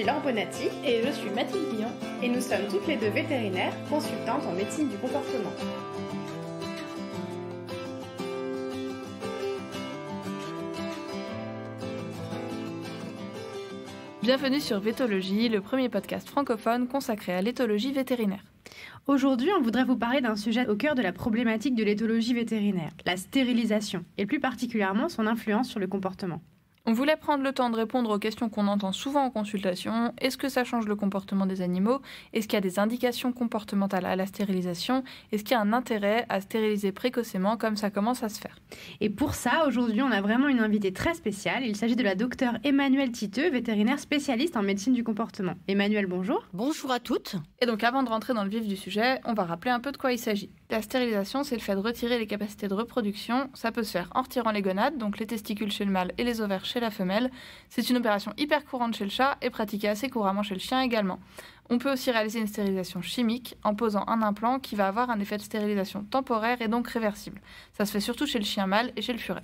Je suis Laure Bonatti et je suis Mathilde Guillon et nous sommes toutes les deux vétérinaires, consultantes en médecine du comportement. Bienvenue sur Vétologie, le premier podcast francophone consacré à l'éthologie vétérinaire. Aujourd'hui, on voudrait vous parler d'un sujet au cœur de la problématique de l'éthologie vétérinaire, la stérilisation, et plus particulièrement son influence sur le comportement. On voulait prendre le temps de répondre aux questions qu'on entend souvent en consultation. Est-ce que ça change le comportement des animaux Est-ce qu'il y a des indications comportementales à la stérilisation Est-ce qu'il y a un intérêt à stériliser précocement comme ça commence à se faire Et pour ça, aujourd'hui, on a vraiment une invitée très spéciale. Il s'agit de la docteure Emmanuelle Titeux, vétérinaire spécialiste en médecine du comportement. Emmanuelle, bonjour. Bonjour à toutes. Et donc avant de rentrer dans le vif du sujet, on va rappeler un peu de quoi il s'agit. La stérilisation, c'est le fait de retirer les capacités de reproduction. Ça peut se faire en retirant les gonades, donc les testicules chez le mâle et les ovaires chez la femelle. C'est une opération hyper courante chez le chat et pratiquée assez couramment chez le chien également. On peut aussi réaliser une stérilisation chimique en posant un implant qui va avoir un effet de stérilisation temporaire et donc réversible. Ça se fait surtout chez le chien mâle et chez le furet.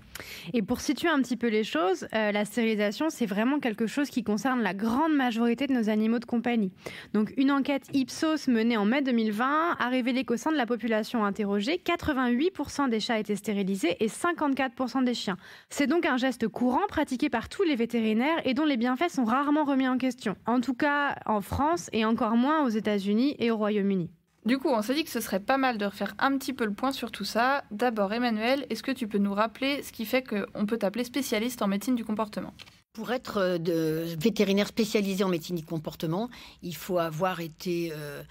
Et pour situer un petit peu les choses, euh, la stérilisation, c'est vraiment quelque chose qui concerne la grande majorité de nos animaux de compagnie. Donc une enquête Ipsos menée en mai 2020 a révélé qu'au sein de la population interrogée, 88% des chats étaient stérilisés et 54% des chiens. C'est donc un geste courant pratiqué par tous les vétérinaires et dont les bienfaits sont rarement remis en question. En tout cas en France et en encore moins aux États-Unis et au Royaume-Uni. Du coup, on s'est dit que ce serait pas mal de refaire un petit peu le point sur tout ça. D'abord, Emmanuel, est-ce que tu peux nous rappeler ce qui fait qu'on peut t'appeler spécialiste en médecine du comportement pour être euh, vétérinaire spécialisé en médecine du comportement, il faut avoir été euh,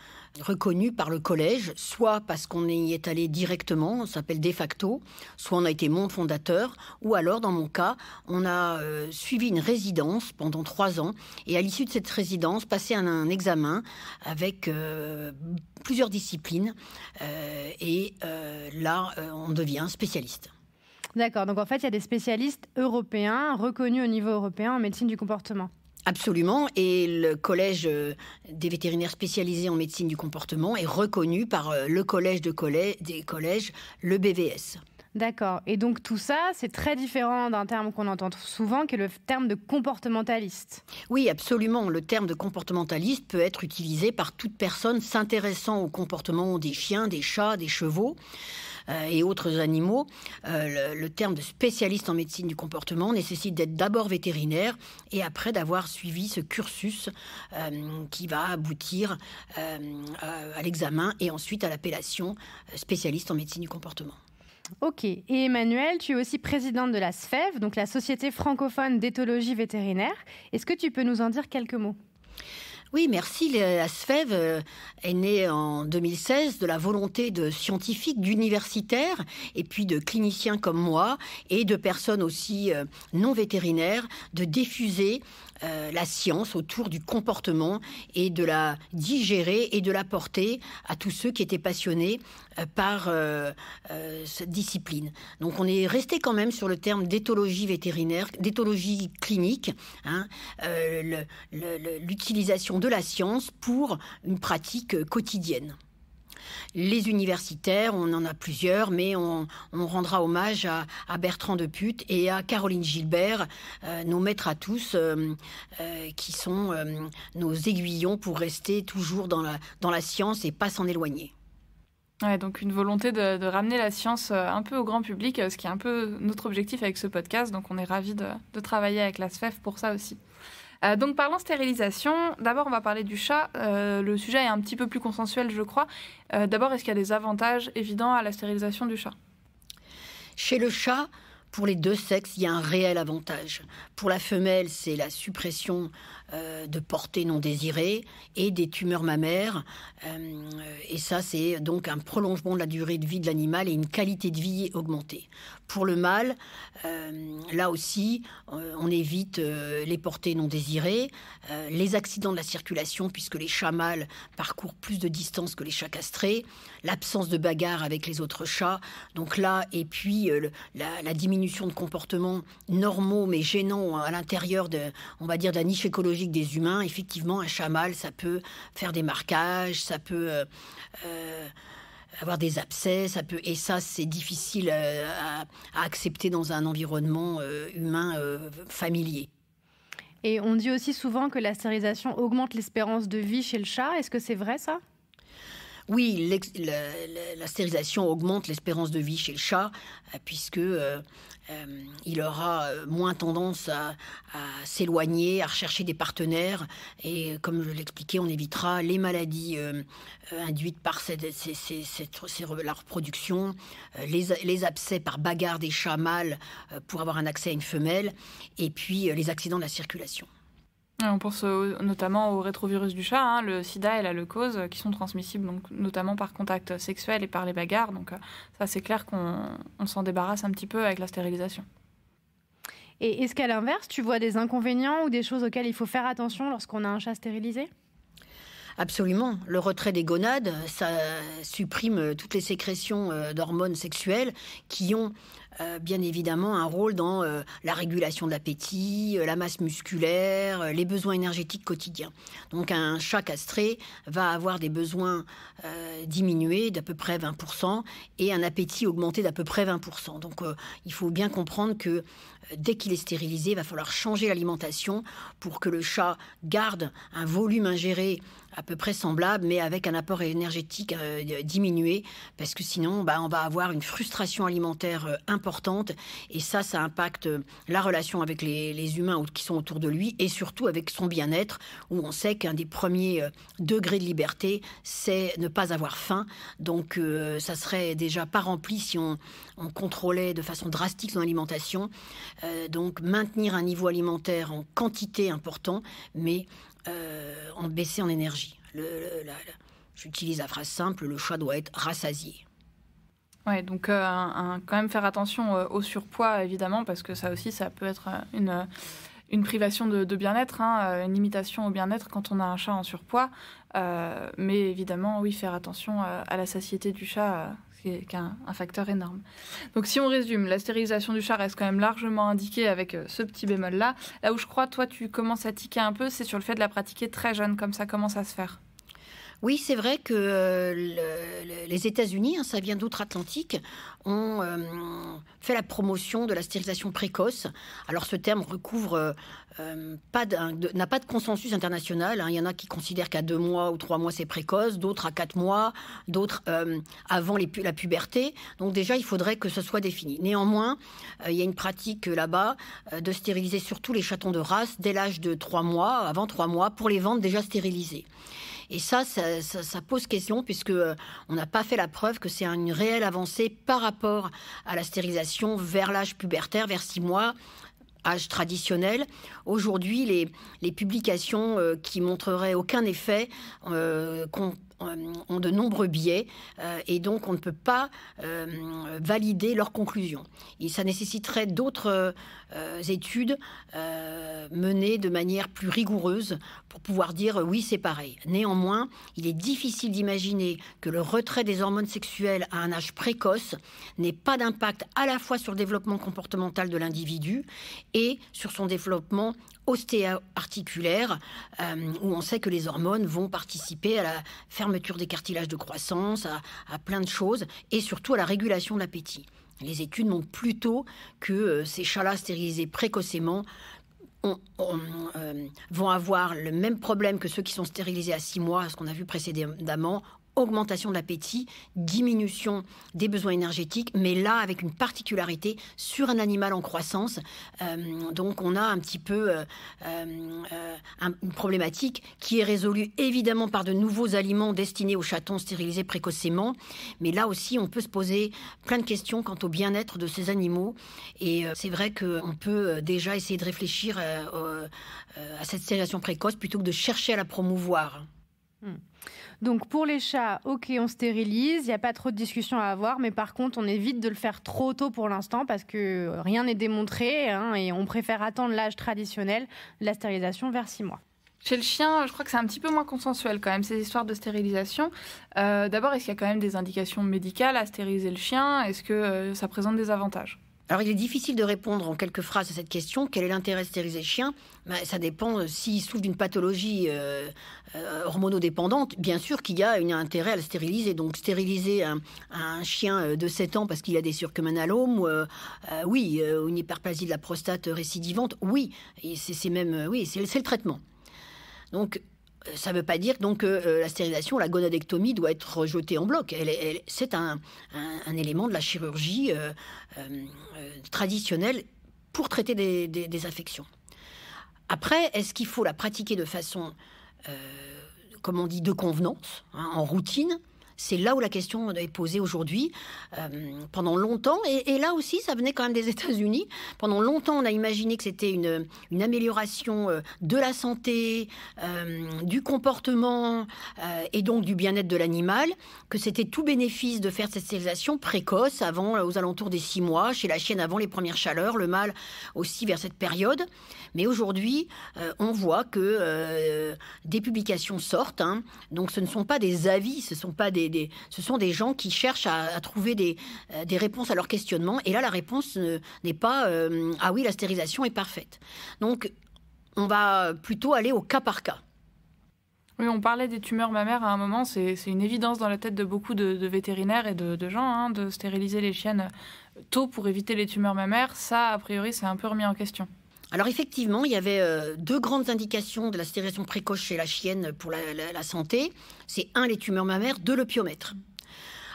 reconnu par le collège, soit parce qu'on y est allé directement, on s'appelle de facto, soit on a été mon fondateur, ou alors, dans mon cas, on a euh, suivi une résidence pendant trois ans, et à l'issue de cette résidence, passer un, examen avec euh, plusieurs disciplines, euh, et là, on devient spécialiste. D'accord, donc en fait, il y a des spécialistes européens reconnus au niveau européen en médecine du comportement. Absolument, et le Collège euh, des vétérinaires spécialisés en médecine du comportement est reconnu par euh, le Collège de des collèges, le BVS. D'accord. Et donc tout ça, c'est très différent d'un terme qu'on entend souvent, qui est le terme de comportementaliste. Oui, absolument. Le terme de comportementaliste peut être utilisé par toute personne s'intéressant au comportement des chiens, des chats, des chevaux. Euh, et autres animaux, euh, le, terme de spécialiste en médecine du comportement nécessite d'être d'abord vétérinaire et après d'avoir suivi ce cursus euh, qui va aboutir à l'examen et ensuite à l'appellation spécialiste en médecine du comportement. Ok, et Emmanuel, tu es aussi présidente de la SFEV, donc la Société francophone d'éthologie vétérinaire. Est-ce que tu peux nous en dire quelques mots oui, merci. SFEV euh, est née en 2016 de la volonté de scientifiques, d'universitaires et puis de cliniciens comme moi et de personnes aussi euh, non vétérinaires de diffuser euh, la science autour du comportement et de la digérer et de la porter à tous ceux qui étaient passionnés par cette discipline. Donc on est resté quand même sur le terme d'éthologie vétérinaire, d'éthologie clinique, hein, l'utilisation de la science pour une pratique quotidienne. Les universitaires, on en a plusieurs, mais on, rendra hommage à, Bertrand de et à Caroline Gilbert, euh, nos maîtres à tous, euh, euh, qui sont nos aiguillons pour rester toujours dans la, dans la science et pas s'en éloigner. donc une volonté de, ramener la science un peu au grand public, ce qui est un peu notre objectif avec ce podcast. Donc on est ravis de, de travailler avec la SFEF e pour ça aussi. Euh, donc parlons stérilisation. D'abord, on va parler du chat. Euh, le sujet est un petit peu plus consensuel, je crois. Euh, d'abord, est-ce qu'il y a des avantages évidents à la stérilisation du chat Chez le chat, pour les deux sexes, il y a un réel avantage. Pour la femelle, c'est la suppression euh, de portées non désirées et des tumeurs mammaires. Euh, et ça, c'est donc un prolongement de la durée de vie de l'animal et une qualité de vie augmentée. Pour le mâle, euh, là aussi, on évite les portées non désirées, les accidents de la circulation, puisque les chats mâles parcourent plus de distance que les chats castrés, l'absence de bagarre avec les autres chats. Donc là, et puis la, diminution de comportements normaux mais gênants à l'intérieur de, on va dire, de la niche écologique des humains, effectivement, un chamal, ça peut faire des marquages, ça peut euh, euh, avoir des abcès, ça peut et ça c'est difficile euh, à, accepter dans un environnement humain familier. Et on dit aussi souvent que la stérilisation augmente l'espérance de vie chez le chat. Est-ce que c'est vrai ça oui, la, stérilisation augmente l'espérance de vie chez le chat, puisque euh, il aura euh, moins tendance à, s'éloigner, à rechercher des partenaires. Et comme je l'expliquais, on évitera les maladies euh, induites par ces, la reproduction, les, les, abcès par bagarre des chats mâles pour avoir un accès à une femelle, et puis les accidents de la circulation on pense euh, notamment au rétrovirus du chat, hein, le sida et la leucose, euh, qui sont transmissibles donc, notamment par contact sexuel et par les bagarres. Donc euh, ça, c'est clair qu'on s'en débarrasse un petit peu avec la stérilisation. Et est-ce qu'à l'inverse, tu vois des inconvénients ou des choses auxquelles il faut faire attention lorsqu'on a un chat stérilisé Absolument. Le retrait des gonades, ça supprime toutes les sécrétions d'hormones sexuelles qui ont euh, bien évidemment un rôle dans euh, la régulation de l'appétit, euh, la masse musculaire, les besoins énergétiques quotidiens. Donc un chat castré va avoir des besoins diminués d'à peu près 20% et un appétit augmenté d'à peu près 20%. Donc il faut bien comprendre que dès qu'il est stérilisé, il va falloir changer l'alimentation pour que le chat garde un volume ingéré à peu près semblable, mais avec un apport énergétique diminué, parce que sinon, bah, on va avoir une frustration alimentaire importante importante. Et ça, ça impacte euh, la relation avec les, humains qui sont autour de lui et surtout avec son bien-être, où on sait qu'un des premiers euh, degrés de liberté, c'est ne pas avoir faim. Donc, euh, ça serait déjà pas rempli si on, contrôlait de façon drastique son alimentation. donc, maintenir un niveau alimentaire en quantité important, mais en baisser en énergie. J'utilise la phrase simple, le choix doit être rassasié. Ouais, donc euh, quand même faire attention euh, au surpoids, évidemment, parce que ça aussi, ça peut être euh, une, une privation de, bien-être, hein, une limitation au bien-être quand on a un chat en surpoids. mais évidemment, oui, faire attention à la satiété du chat, qui est un, facteur énorme. Donc si on résume, la stérilisation du chat reste quand même largement indiquée avec ce petit bémol-là. Là où je crois, toi, tu commences à tiquer un peu, c'est sur le fait de la pratiquer très jeune, comme ça, commence à se faire oui, c'est vrai que euh, les États-Unis, hein, ça vient d'outre-Atlantique, ont euh, fait la promotion de la stérilisation précoce. Alors ce terme recouvre euh, n'a pas de consensus international. Hein. Il y en a qui considèrent qu'à deux mois ou trois mois c'est précoce, d'autres à quatre mois, d'autres avant la puberté. Donc déjà, il faudrait que ce soit défini. Néanmoins, il y a une pratique là-bas de stériliser surtout les chatons de race dès l'âge de trois mois, avant trois mois, pour les vendre déjà stérilisés. Et ça, ça, pose question puisque euh, on n'a pas fait la preuve que c'est une réelle avancée par rapport à la stérilisation vers l'âge pubertaire, vers six mois, âge traditionnel. Aujourd'hui, les, publications euh, qui montreraient aucun effet euh, euh, ont de nombreux biais euh, et donc on ne peut pas euh, valider leurs conclusions. Et ça nécessiterait d'autres études menées de manière plus rigoureuse pour pouvoir dire oui, c'est pareil. Néanmoins, il est difficile d'imaginer que le retrait des hormones sexuelles à un âge précoce n'ait pas d'impact à la fois sur le développement comportemental de l'individu et sur son développement ostéo-articulaire, euh, où on sait que les hormones vont participer à la fermeture des cartilages de croissance, à, plein de choses, et surtout à la régulation de l'appétit. Les études montrent plutôt que euh, ces chats-là stérilisés précocement euh, vont avoir le même problème que ceux qui sont stérilisés à six mois, ce qu'on a vu précédemment, augmentation de l'appétit, diminution des besoins énergétiques, mais là avec une particularité sur un animal en croissance. Euh, donc on a un petit peu euh, euh, une problématique qui est résolue évidemment par de nouveaux aliments destinés aux chatons stérilisés précocement, mais là aussi on peut se poser plein de questions quant au bien-être de ces animaux. Et c'est vrai qu'on peut déjà essayer de réfléchir à, cette stérilisation précoce plutôt que de chercher à la promouvoir. Hmm. Donc pour les chats, ok, on stérilise, il n'y a pas trop de discussion à avoir, mais par contre, on évite de le faire trop tôt pour l'instant parce que rien n'est démontré hein, et on préfère attendre l'âge traditionnel de la stérilisation vers 6 mois. Chez le chien, je crois que c'est un petit peu moins consensuel quand même, ces histoires de stérilisation. Euh, d'abord, est-ce qu'il y a quand même des indications médicales à stériliser le chien Est-ce que euh, ça présente des avantages alors, il est difficile de répondre en quelques phrases à cette question. Quel est l'intérêt de stériliser le chien bah, Ça dépend euh, s'il souffre d'une pathologie euh, euh, hormonodépendante. Bien sûr qu'il y a un intérêt à le stériliser. Donc, stériliser un, chien de 7 ans parce qu'il a des surcumanalomes, oui, une hyperplasie de la prostate récidivante, oui, c'est même oui, c'est le traitement. Donc, ça ne veut pas dire donc que euh, euh, la stérilisation, la gonadectomie doit être rejetée en bloc. Elle, c'est un, élément de la chirurgie euh, traditionnelle pour traiter des, des, affections. Après, est-ce qu'il faut la pratiquer de façon, comme on dit, de convenance, hein, en routine c'est là où la question est posée aujourd'hui. Euh, pendant longtemps, et, là aussi, ça venait quand même des États-Unis. Pendant longtemps, on a imaginé que c'était une, amélioration euh, de la santé, euh, du comportement et donc du bien-être de l'animal, que c'était tout bénéfice de faire cette stérilisation précoce, avant, aux alentours des six mois, chez la chienne avant les premières chaleurs, le mâle aussi vers cette période. Mais aujourd'hui, on voit que des publications sortent. Hein. donc, ce ne sont pas des avis, ce ne sont pas des ce sont des gens qui cherchent à, trouver euh, des, réponses à leurs questionnements. Et là, la réponse euh, n'est pas euh, ah oui, la stérilisation est parfaite. Donc, on va plutôt aller au cas par cas. Oui, on parlait des tumeurs mammaires à un moment, c'est une évidence dans la tête de beaucoup de, vétérinaires et de, gens, hein, de stériliser les chiennes tôt pour éviter les tumeurs mammaires. Ça, a priori, c'est un peu remis en question. Alors effectivement, il y avait euh, deux grandes indications de la stérilisation précoce chez la chienne pour la, santé. C'est un, les tumeurs mammaires, deux, le piomètre.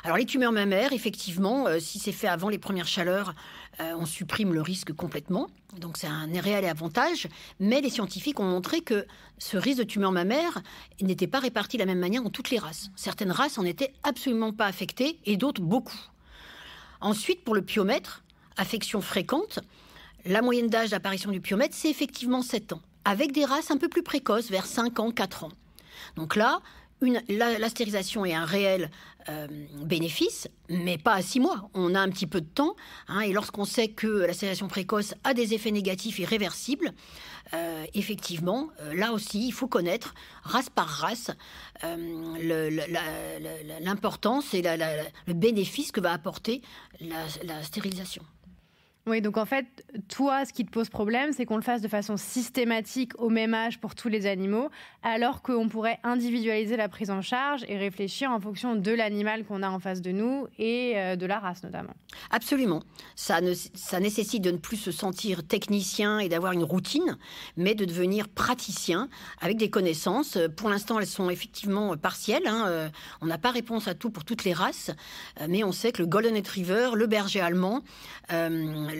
Alors les tumeurs mammaires, effectivement, euh, si c'est fait avant les premières chaleurs, euh, on supprime le risque complètement. Donc c'est un réel avantage. Mais les scientifiques ont montré que ce risque de tumeurs mammaires n'était pas réparti de la même manière dans toutes les races. Certaines races en étaient absolument pas affectées et d'autres beaucoup. Ensuite, pour le piomètre, affection fréquente, la moyenne d'âge d'apparition du pyromètre, c'est effectivement 7 ans, avec des races un peu plus précoces, vers 5 ans, 4 ans. Donc là, une, la, stérilisation est un réel euh, bénéfice, mais pas à 6 mois. On a un petit peu de temps, hein, et lorsqu'on sait que la stérilisation précoce a des effets négatifs et réversibles, euh, effectivement, euh, là aussi, il faut connaître race par race l'importance et le bénéfice que va apporter la stérilisation. Oui, donc en fait, toi, ce qui te pose problème, c'est qu'on le fasse de façon systématique au même âge pour tous les animaux, alors qu'on pourrait individualiser la prise en charge et réfléchir en fonction de l'animal qu'on a en face de nous et euh, de la race notamment. Absolument. Ça, ne, ça nécessite de ne plus se sentir technicien et d'avoir une routine, mais de devenir praticien avec des connaissances. Pour l'instant, elles sont effectivement partielles. Hein. Euh, on n'a pas réponse à tout pour toutes les races, euh, mais on sait que le Golden Retriever, le berger allemand,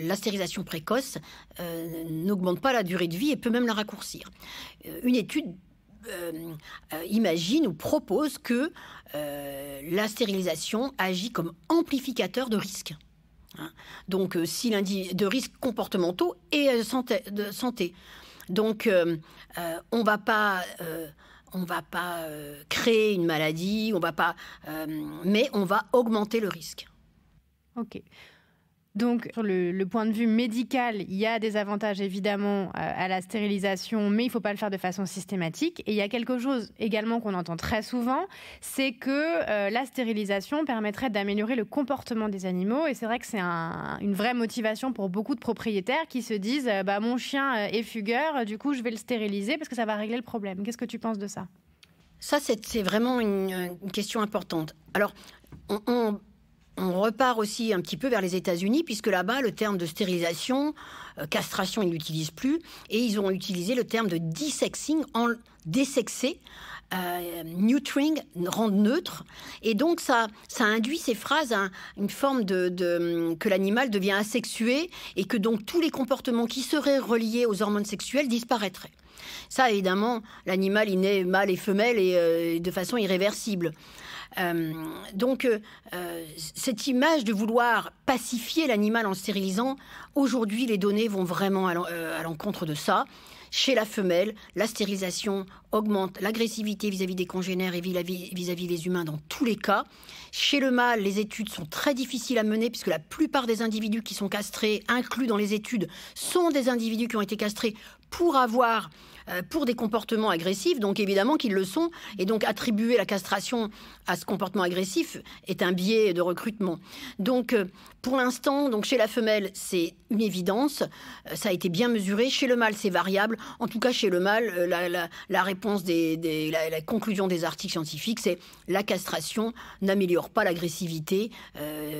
la stérilisation précoce euh, n'augmente pas la durée de vie et peut même la raccourcir. Euh, une étude euh, imagine ou propose que la stérilisation agit comme amplificateur de risques. Hein. Donc, si de risques comportementaux et de santé. Donc, on va pas va pas créer une maladie, on va pas, mais on va augmenter le risque. Ok. Donc, sur le, point de vue médical, il y a des avantages évidemment euh, à la stérilisation, mais il ne faut pas le faire de façon systématique. Et il y a quelque chose également qu'on entend très souvent, c'est que euh, la stérilisation permettrait d'améliorer le comportement des animaux. Et c'est vrai que c'est une vraie motivation pour beaucoup de propriétaires qui se disent euh, bah, mon chien est fugueur, du coup je vais le stériliser parce que ça va régler le problème. Qu'est-ce que tu penses de ça Ça, c'est vraiment une, question importante. Alors, on on repart aussi un petit peu vers les États-Unis, puisque là-bas, le terme de stérilisation, euh, castration, ils n'utilisent plus. Et ils ont utilisé le terme de dissexing, en désexer, euh, neutering, rendre neutre. Et donc, ça, ça induit ces phrases à hein, une forme de, que l'animal devient asexué et que donc tous les comportements qui seraient reliés aux hormones sexuelles disparaîtraient. Ça, évidemment, l'animal, il naît mâle et femelle et euh, de façon irréversible. Euh, donc, euh, cette image de vouloir pacifier l'animal en stérilisant, aujourd'hui, les données vont vraiment à l'encontre de ça. Chez la femelle, la stérilisation augmente l'agressivité vis-à-vis des congénères et vis-à-vis -vis des humains dans tous les cas. Chez le mâle, les études sont très difficiles à mener puisque la plupart des individus qui sont castrés, inclus dans les études, sont des individus qui ont été castrés pour avoir euh, pour des comportements agressifs, donc évidemment qu'ils le sont, et donc attribuer la castration à ce comportement agressif est un biais de recrutement. Donc euh, pour l'instant, chez la femelle, c'est une évidence, euh, ça a été bien mesuré, chez le mâle, c'est variable, en tout cas chez le mâle, la, réponse des, la, conclusion des articles scientifiques, c'est la castration n'améliore pas l'agressivité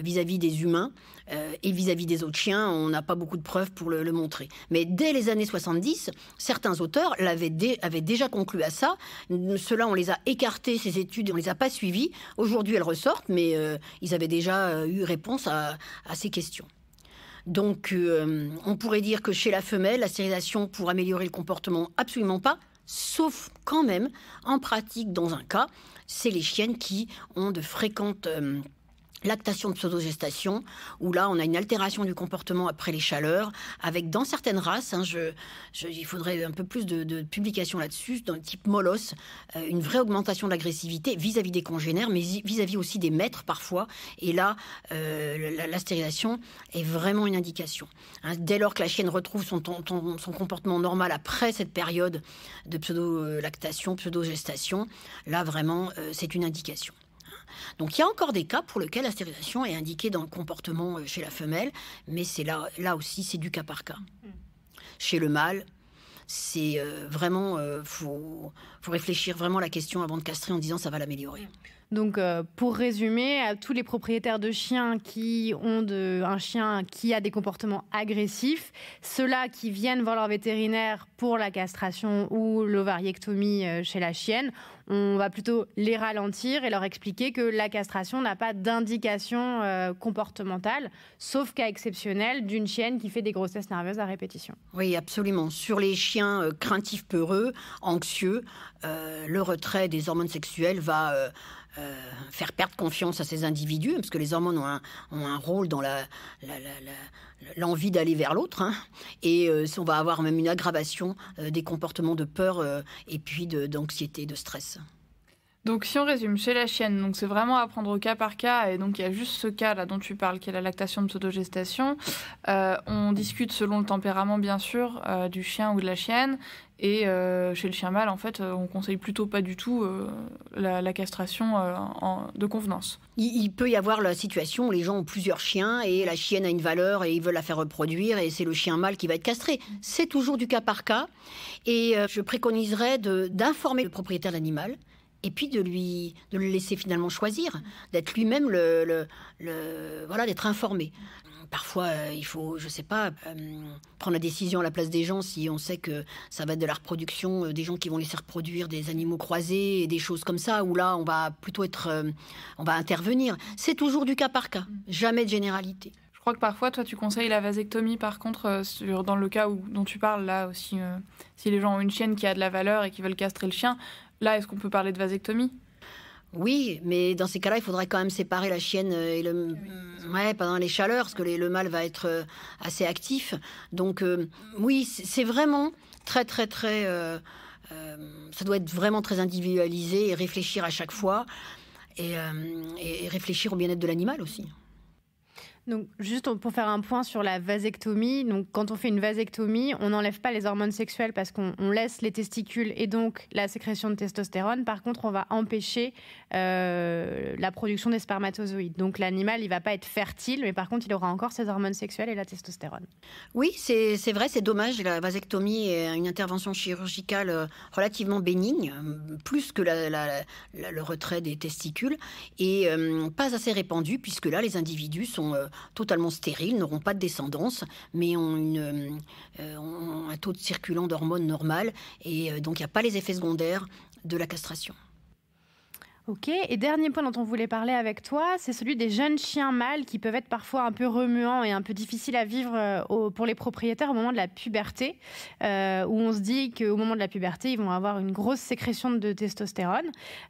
vis à -vis des humains, euh, et vis-à-vis des autres chiens, on n'a pas beaucoup de preuves pour le, montrer. Mais dès les années 70, certains auteurs l'avaient avaient déjà conclu à ça. Cela, on les a écartés, ces études, on les a pas suivies. Aujourd'hui, elles ressortent, mais euh, ils avaient déjà euh, eu réponse à, ces questions. Donc, on pourrait dire que chez la femelle, la stérilisation pour améliorer le comportement, absolument pas, sauf quand même, en pratique, dans un cas, c'est les chiennes qui ont de fréquentes lactation pseudo-gestation, où là, on a une altération du comportement après les chaleurs, avec dans certaines races, hein, je, je, il faudrait un peu plus de, publications là-dessus, dans le type molosse, euh, une vraie augmentation de l'agressivité vis-à-vis des congénères, mais vis-à-vis aussi des maîtres parfois. Et là, euh, la, stérilisation est vraiment une indication. Hein, dès lors que la chienne retrouve son, comportement normal après cette période de pseudo-lactation, pseudo-gestation, là, vraiment, euh, c'est une indication. Donc il y a encore des cas pour lesquels la stérilisation est indiquée dans le comportement euh, chez la femelle, mais c'est là, aussi, c'est du cas par cas. Mm. Chez le mâle, c'est euh, vraiment euh, faut, réfléchir vraiment à la question avant de castrer en disant ça va l'améliorer. Mm. Donc pour résumer, à tous les propriétaires de chiens qui ont un chien qui a des comportements agressifs, ceux-là qui viennent voir leur vétérinaire pour la castration ou l'ovariectomie chez la chienne, on va plutôt les ralentir et leur expliquer que la castration n'a pas d'indication euh, comportementale, sauf cas exceptionnel d'une chienne qui fait des grossesses nerveuses à répétition. Oui, absolument. Sur les chiens euh, craintifs, peureux, anxieux, euh, le retrait des hormones sexuelles va euh, faire perdre confiance à ces individus, hein, parce que les hormones ont un, rôle dans l'envie d'aller vers l'autre. Hein. Et euh, on va avoir même une aggravation euh, des comportements de peur et puis d'anxiété, de, stress. Donc si on résume, chez la chienne, donc c'est vraiment à prendre au cas par cas, et donc il y a juste ce cas là dont tu parles, qui est la lactation de pseudogestation. Euh, on discute selon le tempérament bien sûr euh, du chien ou de la chienne, et euh, chez le chien mâle en fait, on conseille plutôt pas du tout la, castration de convenance. Il, il, peut y avoir la situation où les gens ont plusieurs chiens et la chienne a une valeur et ils veulent la faire reproduire et c'est le chien mâle qui va être castré. C'est toujours du cas par cas, et je préconiserais d'informer le propriétaire de l'animal et puis de lui de le laisser finalement choisir, d'être lui-même le, le, voilà d'être informé. Parfois, euh, il faut, je sais pas, euh, prendre la décision à la place des gens si on sait que ça va être de la reproduction, euh, des gens qui vont laisser reproduire des animaux croisés et des choses comme ça, où là, on va plutôt être, on va intervenir. C'est toujours du cas par cas, jamais de généralité. Je crois que parfois, toi, tu conseilles la vasectomie, par contre, sur, dans le cas où, dont tu parles là aussi, si les gens ont une chienne qui a de la valeur et qui veulent castrer le chien, Là, est-ce qu'on peut parler de vasectomie oui, mais dans ces cas-là, il faudrait quand même séparer la chienne et le ouais, pendant les chaleurs, parce que le mâle va être euh, assez actif. Donc euh, oui, c'est vraiment très très très. Euh, ça doit être vraiment très individualisé et réfléchir à chaque fois et réfléchir au bien-être de l'animal aussi juste pour faire un point sur la vasectomie, donc quand on fait une vasectomie, on n'enlève pas les hormones sexuelles parce qu'on laisse les testicules et donc la sécrétion de testostérone. Par contre, on va empêcher euh, la production des spermatozoïdes. Donc, l'animal, il va pas être fertile, mais par contre, il aura encore ses hormones sexuelles et la testostérone. Oui, c'est vrai, c'est dommage. La vasectomie est une intervention chirurgicale euh, relativement bénigne, euh, plus que le retrait des testicules, et pas assez répandue, puisque là, les individus sont totalement stériles, n'auront pas de descendance, mais ont, euh, euh, un taux de circulant d'hormones normal. Et euh, donc, il n'y a pas les effets secondaires de la castration. Ok, et dernier point dont on voulait parler avec toi, c'est celui des jeunes chiens mâles qui peuvent être parfois un peu remuants et un peu difficiles à vivre euh, pour les propriétaires au moment de la puberté, euh, où on se dit qu'au moment de la puberté, ils vont avoir une grosse sécrétion de testostérone.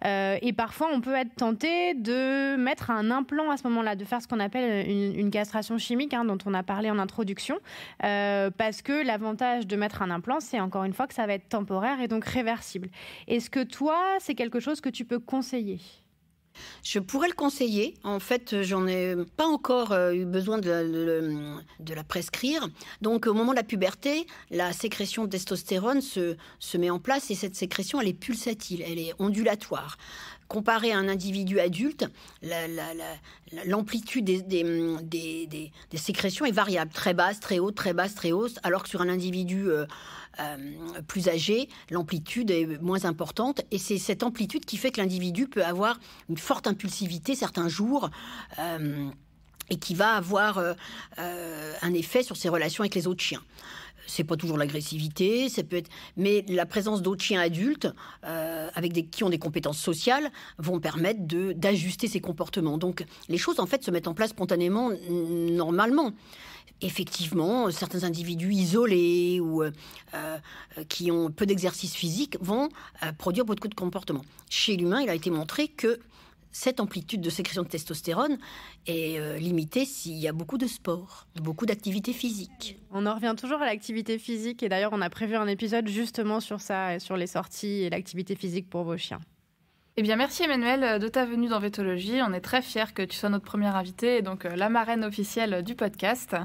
Euh, et parfois, on peut être tenté de mettre un implant à ce moment-là, de faire ce qu'on appelle une, castration chimique, hein, dont on a parlé en introduction, parce que l'avantage de mettre un implant, c'est encore une fois que ça va être temporaire et donc réversible. Est-ce que toi, c'est quelque chose que tu peux conseiller je pourrais le conseiller. En fait, j'en ai pas encore euh, eu besoin de la, prescrire. Donc, au moment de la puberté, la sécrétion de testostérone se, se, met en place et cette sécrétion, elle est pulsatile, elle est ondulatoire comparé à un individu adulte, l'amplitude des, sécrétions est variable, très basse, très haute, très basse, très haute, alors que sur un individu euh, euh, plus âgé, l'amplitude est moins importante. Et c'est cette amplitude qui fait que l'individu peut avoir une forte impulsivité certains jours. Euh, et qui va avoir un effet sur ses relations avec les autres chiens c'est pas toujours l'agressivité, ça peut être, mais la présence d'autres chiens adultes euh, avec qui ont des compétences sociales vont permettre d'ajuster ces comportements. Donc les choses en fait se mettent en place spontanément, normalement. Effectivement, certains individus isolés ou euh, euh, qui ont peu d'exercice physique vont produire beaucoup de comportements. Chez l'humain, il a été montré que cette amplitude de sécrétion de testostérone est euh, limitée s'il y a beaucoup de sport, beaucoup d'activité physique. On en revient toujours à l'activité physique et d'ailleurs on a prévu un épisode justement sur ça, sur les sorties et l'activité physique pour vos chiens. Eh bien, merci Emmanuel euh, de ta venue dans Vétologie. On est très fiers que tu sois notre première invitée et donc euh, la marraine officielle du podcast.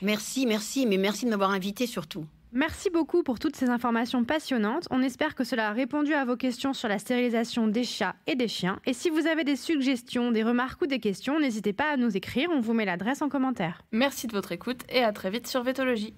Merci, merci, mais merci de m'avoir invitée surtout. Merci beaucoup pour toutes ces informations passionnantes. On espère que cela a répondu à vos questions sur la stérilisation des chats et des chiens. Et si vous avez des suggestions, des remarques ou des questions, n'hésitez pas à nous écrire. On vous met l'adresse en commentaire. Merci de votre écoute et à très vite sur Vétologie.